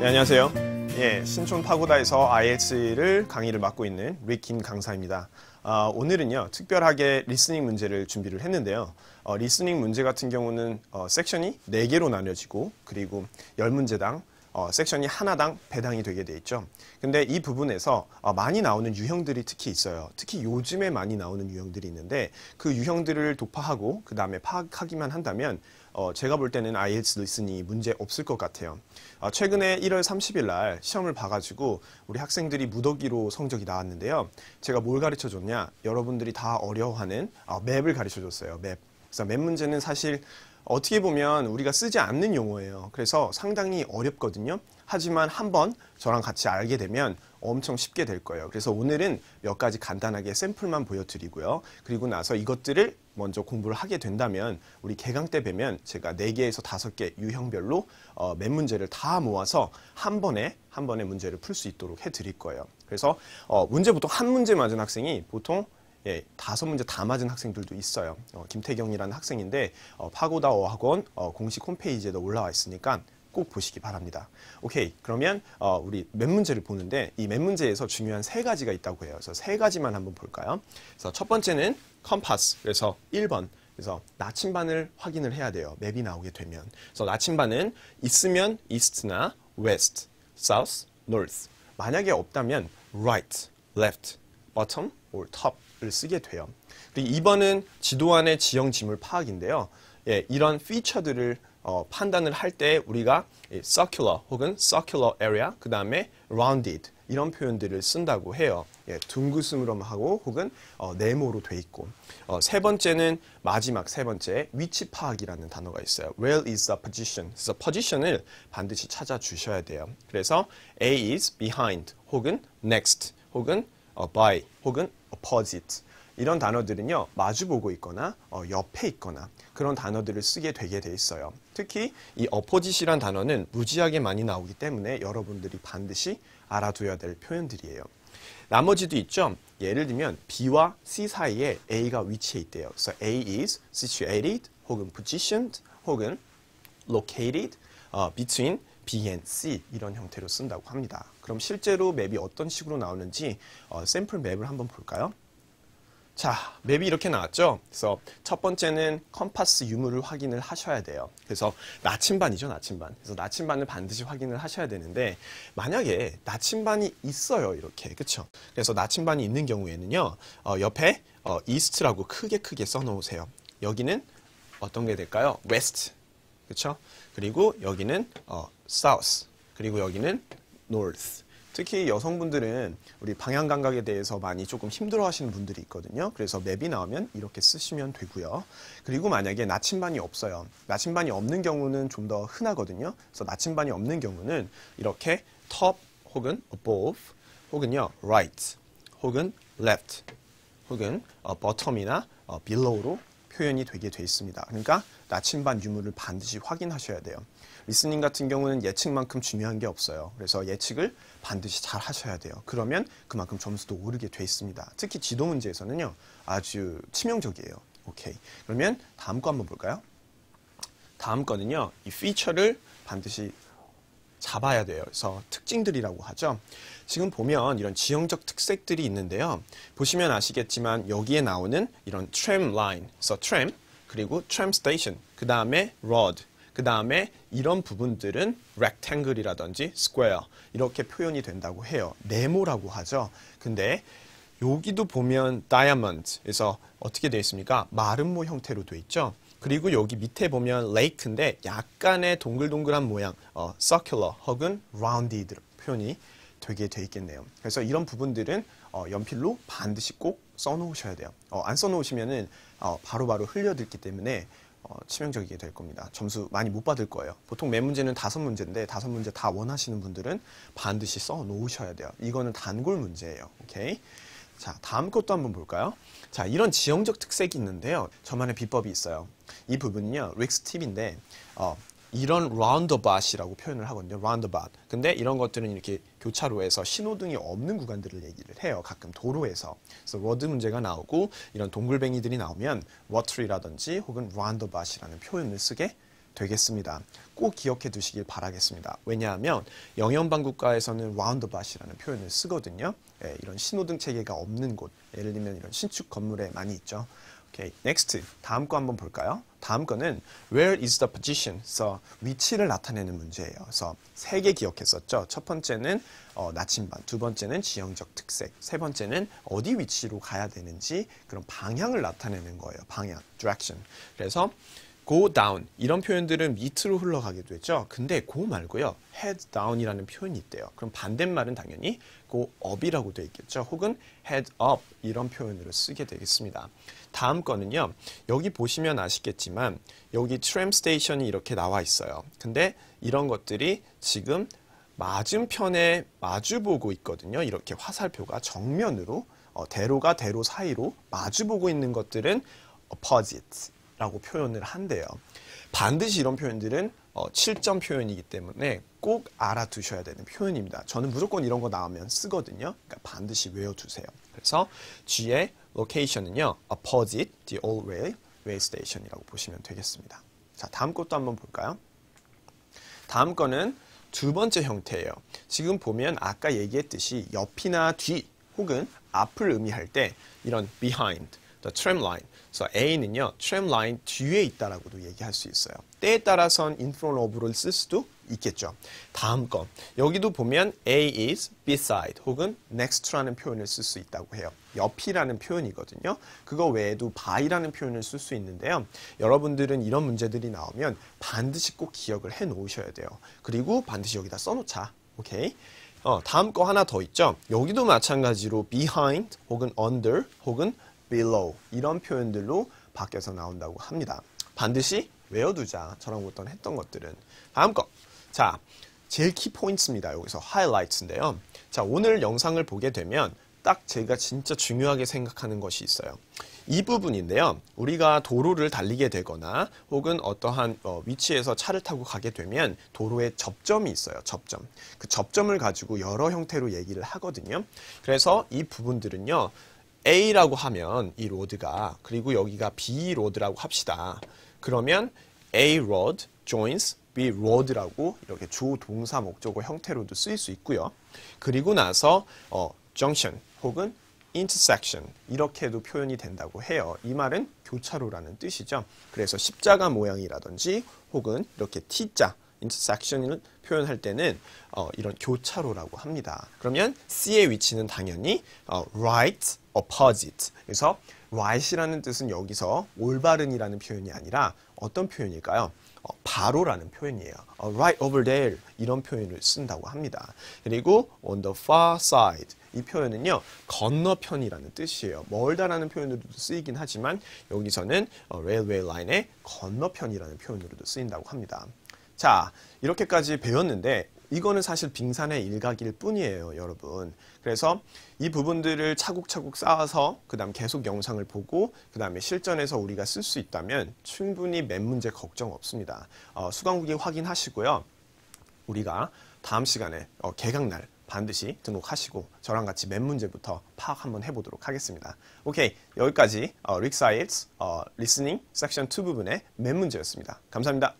네, 안녕하세요. 예, 신촌 파고다에서 IH를 강의를 맡고 있는 리킴 강사입니다. 어, 오늘은요 특별하게 리스닝 문제를 준비를 했는데요. 어, 리스닝 문제 같은 경우는 어, 섹션이 4개로 나뉘어지고 그리고 10문제당 어, 섹션이 하나당 배당이 되게 돼 있죠. 근데 이 부분에서 어, 많이 나오는 유형들이 특히 있어요. 특히 요즘에 많이 나오는 유형들이 있는데 그 유형들을 도파하고 그 다음에 파악하기만 한다면 어, 제가 볼 때는 IELTS 리스니 문제 없을 것 같아요. 어, 최근에 1월 30일 날 시험을 봐가지고 우리 학생들이 무더기로 성적이 나왔는데요. 제가 뭘 가르쳐줬냐? 여러분들이 다 어려워하는 어, 맵을 가르쳐줬어요. 맵. 그래서 맵 문제는 사실 어떻게 보면 우리가 쓰지 않는 용어예요. 그래서 상당히 어렵거든요. 하지만 한번 저랑 같이 알게 되면 엄청 쉽게 될 거예요. 그래서 오늘은 몇 가지 간단하게 샘플만 보여드리고요. 그리고 나서 이것들을 먼저 공부를 하게 된다면 우리 개강 때 뵈면 제가 4개에서 5개 유형별로 어, 몇 문제를 다 모아서 한 번에 한 번에 문제를 풀 수 있도록 해드릴 거예요. 그래서 어, 문제 보통 한 문제 맞은 학생이 보통 예, 다섯 문제 다 맞은 학생들도 있어요. 어, 김태경이라는 학생인데 어, 파고다 어학원 어, 공식 홈페이지에도 올라와 있으니까 꼭 보시기 바랍니다. 오케이 그러면 어, 우리 몇 문제를 보는데 이 몇 문제에서 중요한 세 가지가 있다고 해요. 그래서 세 가지만 한번 볼까요? 그래서 첫 번째는 컴파스 그래서 1번 그래서 나침반을 확인을 해야 돼요. 맵이 나오게 되면. 그래서 나침반은 있으면 east나 west, south, north. 만약에 없다면 right, left, bottom or top 쓰게 돼요. 그리고 2번은 지도안의 지형 지물 파악인데요. 예, 이런 피처들을 어, 판단을 할 때 우리가 circular 혹은 circular area 그 다음에 rounded 이런 표현들을 쓴다고 해요. 예, 둥그스름 하고 혹은 어, 네모로 돼 있고 어, 세 번째는 마지막 세 번째 위치 파악이라는 단어가 있어요. Where is the position? 그래서 그 position을 반드시 찾아주셔야 돼요. 그래서 A is behind 혹은 next 혹은 어, by 혹은 opposite 이런 단어들은요 마주보고 있거나 어, 옆에 있거나 그런 단어들을 쓰게 되게 돼 있어요. 특히 이 opposite이란 단어는 무지하게 많이 나오기 때문에 여러분들이 반드시 알아둬야 될 표현들이에요. 나머지도 있죠. 예를 들면 B와 C 사이에 A가 위치해 있대요. 그래서 A is situated 혹은 positioned 혹은 located 어, between B and C 이런 형태로 쓴다고 합니다. 그럼 실제로 맵이 어떤 식으로 나오는지 어, 샘플 맵을 한번 볼까요? 자, 맵이 이렇게 나왔죠. 그래서 첫 번째는 컴파스 유무를 확인을 하셔야 돼요. 그래서 나침반이죠, 나침반. 그래서 나침반을 반드시 확인을 하셔야 되는데 만약에 나침반이 있어요, 이렇게. 그쵸 그래서 나침반이 있는 경우에는요. 어, 옆에 어, 이스트라고 크게 크게 써 놓으세요. 여기는 어떤 게 될까요? 웨스트. 그쵸 그리고 여기는 어, 사우스. 그리고 여기는 north. 특히 여성분들은 우리 방향 감각에 대해서 많이 조금 힘들어 하시는 분들이 있거든요. 그래서 맵이 나오면 이렇게 쓰시면 되고요. 그리고 만약에 나침반이 없어요. 나침반이 없는 경우는 좀 더 흔하거든요. 그래서 나침반이 없는 경우는 이렇게 top 혹은 above 혹은요 right 혹은 left 혹은 어, bottom이나 어, below로 표현이 되게 돼 있습니다. 그러니까 나침반 유무를 반드시 확인하셔야 돼요. 리스닝 같은 경우는 예측만큼 중요한 게 없어요. 그래서 예측을 반드시 잘 하셔야 돼요. 그러면 그만큼 점수도 오르게 돼 있습니다. 특히 지도 문제에서는요. 아주 치명적이에요. 오케이. 그러면 다음 거 한번 볼까요? 다음 거는요. 이 피처를 반드시 잡아야 돼요. 그래서 특징들이라고 하죠. 지금 보면 이런 지형적 특색들이 있는데요. 보시면 아시겠지만 여기에 나오는 이런 트램 라인, 그래서 트램, 그리고 트램 스테이션, 그 다음에 rod, 그 다음에 이런 부분들은 rectangle이라든지 square 이렇게 표현이 된다고 해요. 네모라고 하죠. 근데 여기도 보면 diamond에서 어떻게 되어 있습니까? 마름모 형태로 되어 있죠. 그리고 여기 밑에 보면 lake인데 약간의 동글동글한 모양, 어, circular 혹은 rounded 표현이 되게 되어 있겠네요. 그래서 이런 부분들은 어, 연필로 반드시 꼭 써놓으셔야 돼요. 어, 안 써놓으시면은 어, 바로바로 어, 바로 흘려들기 때문에 어, 치명적이게 될 겁니다. 점수 많이 못 받을 거예요. 보통 매 문제는 다섯 문제인데 다섯 문제 다 원하시는 분들은 반드시 써 놓으셔야 돼요. 이거는 단골 문제예요. 오케이. 자, 다음 것도 한번 볼까요? 자, 이런 지형적 특색이 있는데요. 저만의 비법이 있어요. 이 부분은요, 릭스 팁인데, 어, 이런 roundabout이라고 표현을 하거든요. roundabout. 근데 이런 것들은 이렇게 교차로에서 신호등이 없는 구간들을 얘기를 해요. 가끔 도로에서. 그래서 워드 문제가 나오고 이런 동글뱅이들이 나오면 water이라든지 혹은 roundabout이라는 표현을 쓰게 되겠습니다. 꼭 기억해 두시길 바라겠습니다. 왜냐하면 영연방국가에서는 roundabout이라는 표현을 쓰거든요. 예, 이런 신호등 체계가 없는 곳, 예를 들면 이런 신축 건물에 많이 있죠. Okay, next. 다음 거 한번 볼까요? 다음 거는 where is the position? 서 위치를 나타내는 문제예요. 그래서 세 개 기억했었죠. 첫 번째는 어, 나침반, 두 번째는 지형적 특색, 세 번째는 어디 위치로 가야 되는지 그런 방향을 나타내는 거예요. 방향, direction. 그래서 go down 이런 표현들은 밑으로 흘러가게 되죠. 근데 go 말고요. head down이라는 표현이 있대요. 그럼 반대말은 당연히 go up이라고 되어 있겠죠. 혹은 head up 이런 표현으로 쓰게 되겠습니다. 다음 거는요. 여기 보시면 아시겠지만 여기 트램 스테이션이 이렇게 나와 있어요. 근데 이런 것들이 지금 맞은편에 마주보고 있거든요. 이렇게 화살표가 정면으로 어, 대로가 대로 사이로 마주보고 있는 것들은 opposite 라고 표현을 한대요. 반드시 이런 표현들은 어, 7점 표현이기 때문에 꼭 알아두셔야 되는 표현입니다. 저는 무조건 이런 거 나오면 쓰거든요. 그러니까 반드시 외워두세요. 그래서 G의 location은요. opposite the old rail, way station이라고 보시면 되겠습니다. 자, 다음 것도 한번 볼까요? 다음 거는 두 번째 형태예요. 지금 보면 아까 얘기했듯이 옆이나 뒤 혹은 앞을 의미할 때 이런 behind, the tram line. 그래 A는요, tram line 뒤에 있다라고도 얘기할 수 있어요. 때에 따라선 in front of를 쓸 수도 있겠죠. 다음 거. 여기도 보면 A is beside 혹은 next 라는 표현을 쓸 수 있다고 해요. 옆이라는 표현이거든요. 그거 외에도 by라는 표현을 쓸 수 있는데요. 여러분들은 이런 문제들이 나오면 반드시 꼭 기억을 해 놓으셔야 돼요. 그리고 반드시 여기다 써 놓자. 오케이? 어, 다음 거 하나 더 있죠. 여기도 마찬가지로 behind 혹은 under 혹은 below 이런 표현들로 바뀌어서 나온다고 합니다. 반드시 외워두자. 저랑 어떤 했던 것들은. 다음 거. 자, 제일 키 포인트입니다. 여기서 하이라이트인데요 자, 오늘 영상을 보게 되면 딱 제가 진짜 중요하게 생각하는 것이 있어요. 이 부분인데요. 우리가 도로를 달리게 되거나 혹은 어떠한 어, 위치에서 차를 타고 가게 되면 도로에 접점이 있어요. 접점. 그 접점을 가지고 여러 형태로 얘기를 하거든요. 그래서 이 부분들은요. A라고 하면 이 로드가 그리고 여기가 B 로드라고 합시다. 그러면 A road joins B road라고 이렇게 주 동사 목적어 형태로도 쓰일 수 있고요. 그리고 나서 어, junction 혹은 intersection 이렇게도 표현이 된다고 해요. 이 말은 교차로라는 뜻이죠. 그래서 십자가 모양이라든지 혹은 이렇게 T자 intersection을 표현할 때는 어, 이런 교차로라고 합니다. 그러면 C의 위치는 당연히 어, right opposite. 그래서 right이라는 뜻은 여기서 올바른이라는 표현이 아니라 어떤 표현일까요? 어, 바로라는 표현이에요. 어, right over there 이런 표현을 쓴다고 합니다. 그리고 on the far side 이 표현은요 건너편이라는 뜻이에요. 멀다라는 표현으로도 쓰이긴 하지만 여기서는 어, railway line의 건너편이라는 표현으로도 쓰인다고 합니다. 자, 이렇게까지 배웠는데 이거는 사실 빙산의 일각일 뿐이에요, 여러분. 그래서 이 부분들을 차곡차곡 쌓아서 그 다음 계속 영상을 보고 그 다음에 실전에서 우리가 쓸 수 있다면 충분히 맨 문제 걱정 없습니다. 어, 수강국이 확인하시고요. 우리가 다음 시간에 어, 개강날 반드시 등록하시고 저랑 같이 맨 문제부터 파악 한번 해보도록 하겠습니다. 오케이, 여기까지 어, 릭사이츠 어, 리스닝 섹션 2 부분의 맨 문제였습니다. 감사합니다.